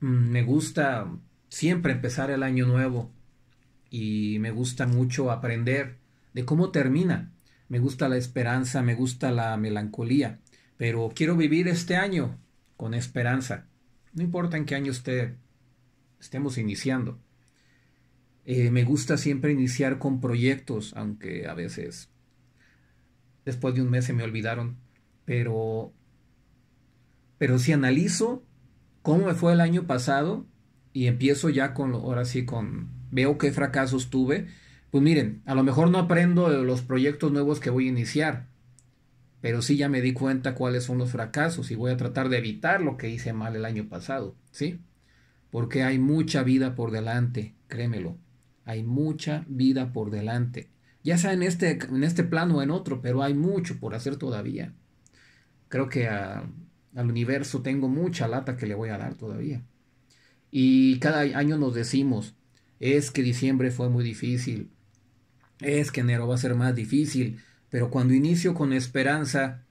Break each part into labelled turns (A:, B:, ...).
A: Mm, me gusta siempre empezar el año nuevo y me gusta mucho aprender de cómo termina. Me gusta la esperanza, me gusta la melancolía, pero quiero vivir este año con esperanza. No importa en qué año esté, estemos iniciando. Eh, me gusta siempre iniciar con proyectos, aunque a veces después de un mes se me olvidaron, pero pero si analizo cómo me fue el año pasado y empiezo ya con, ahora sí, con, veo qué fracasos tuve. Pues miren, a lo mejor no aprendo de los proyectos nuevos que voy a iniciar, pero sí ya me di cuenta cuáles son los fracasos y voy a tratar de evitar lo que hice mal el año pasado, ¿sí? Porque hay mucha vida por delante, créemelo, hay mucha vida por delante. Ya sea en este, en este plano o en otro, pero hay mucho por hacer todavía. Creo que a, al universo tengo mucha lata que le voy a dar todavía. Y cada año nos decimos, es que diciembre fue muy difícil, es que enero va a ser más difícil, pero cuando inicio con esperanza,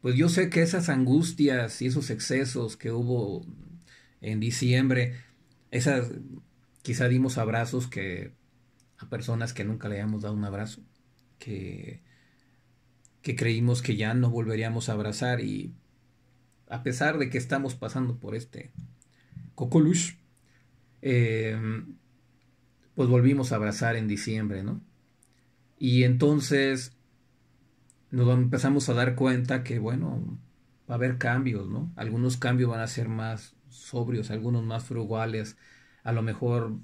A: pues yo sé que esas angustias y esos excesos que hubo en diciembre, esas quizá dimos abrazos que a personas que nunca le habíamos dado un abrazo, que que creímos que ya no volveríamos a abrazar y a pesar de que estamos pasando por este cocolush, eh, pues volvimos a abrazar en diciembre, ¿no? Y entonces nos empezamos a dar cuenta que, bueno, va a haber cambios, ¿no? Algunos cambios van a ser más sobrios, algunos más frugales, a lo mejor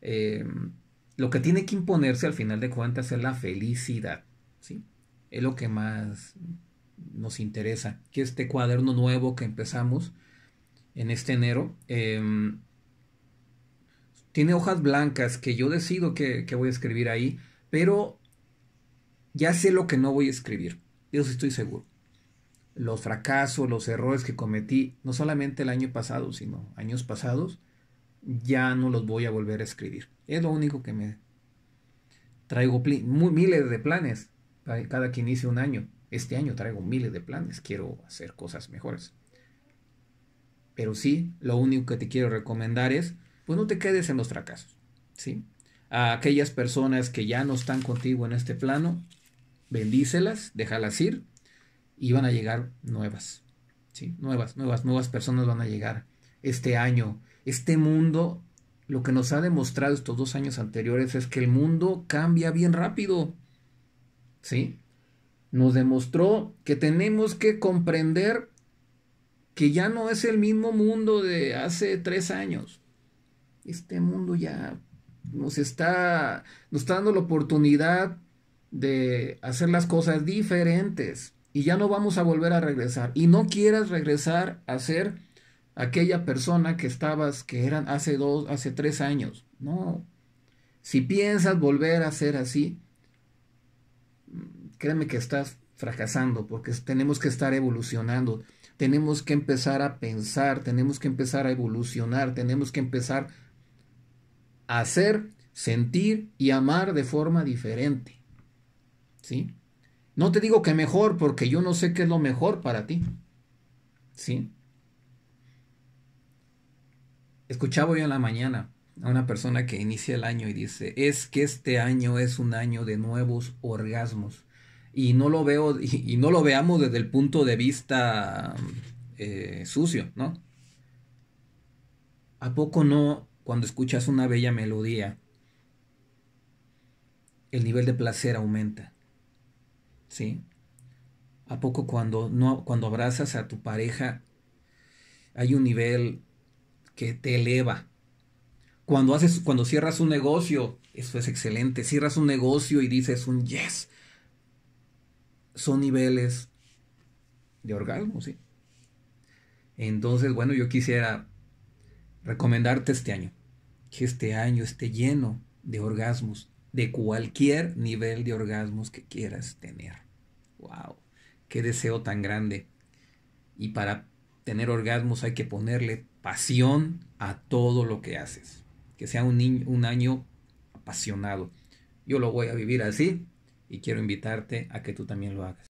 A: eh, lo que tiene que imponerse al final de cuentas es la felicidad, ¿sí? Es lo que más nos interesa, que este cuaderno nuevo que empezamos en este enero, em, tiene hojas blancas que yo decido que, voy a escribir ahí, pero ya sé lo que no voy a escribir, yo estoy seguro. Los fracasos, los errores que cometí, no solamente el año pasado, sino años pasados, ya no los voy a volver a escribir. Es lo único que me traigo miles de planes para cada que inicie un año. Este año traigo miles de planes, quiero hacer cosas mejores. Pero sí, lo único que te quiero recomendar es, pues no te quedes en los fracasos, ¿sí? A aquellas personas que ya no están contigo en este plano, bendícelas, déjalas ir y van a llegar nuevas, ¿sí? Nuevas, nuevas, nuevas personas van a llegar este año. Este mundo, lo que nos ha demostrado estos dos años anteriores es que el mundo cambia bien rápido, ¿sí? nos demostró que tenemos que comprender que ya no es el mismo mundo de hace tres años. Este mundo ya nos está, nos está dando la oportunidad de hacer las cosas diferentes y ya no vamos a volver a regresar. Y no quieras regresar a ser aquella persona que estabas, que eran hace dos, hace tres años. No. Si piensas volver a ser así, créeme que estás fracasando porque tenemos que estar evolucionando, tenemos que empezar a pensar, tenemos que empezar a evolucionar, tenemos que empezar a hacer, sentir y amar de forma diferente. ¿Sí? No te digo que mejor porque yo no sé qué es lo mejor para ti. ¿Sí? Escuchaba hoy en la mañana a una persona que inicia el año y dice, es que este año es un año de nuevos orgasmos y no lo veo y, no lo veamos desde el punto de vista eh, sucio, ¿no? ¿A poco no cuando escuchas una bella melodía el nivel de placer aumenta? ¿Sí? ¿A poco cuando, no, cuando abrazas a tu pareja hay un nivel que te eleva? Cuando, haces, cuando cierras un negocio, eso es excelente, cierras un negocio y dices un yes, son niveles de orgasmos, ¿sí? Entonces, bueno, yo quisiera recomendarte este año, que este año esté lleno de orgasmos, de cualquier nivel de orgasmos que quieras tener. ¡Wow! ¡Qué deseo tan grande! Y para tener orgasmos hay que ponerle pasión a todo lo que haces. Que sea un, un año apasionado. Yo lo voy a vivir así y quiero invitarte a que tú también lo hagas.